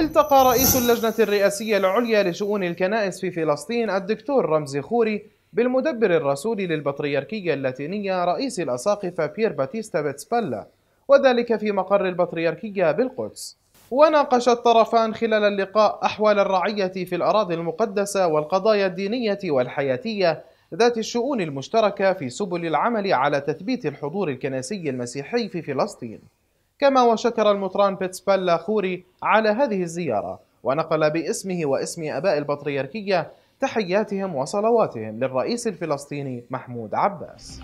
التقى رئيس اللجنة الرئاسية العليا لشؤون الكنائس في فلسطين الدكتور رمزي خوري بالمدبر الرسولي للبطريركية اللاتينية رئيس الأساقفة بيير باتيستا بتسبالا وذلك في مقر البطريركية بالقدس وناقش الطرفان خلال اللقاء أحوال الرعية في الأراضي المقدسة والقضايا الدينية والحياتية ذات الشؤون المشتركة في سبل العمل على تثبيت الحضور الكنسي المسيحي في فلسطين كما وشكر المطران بيتسبالا خوري على هذه الزيارة ونقل باسمه واسم أباء البطريركية تحياتهم وصلواتهم للرئيس الفلسطيني محمود عباس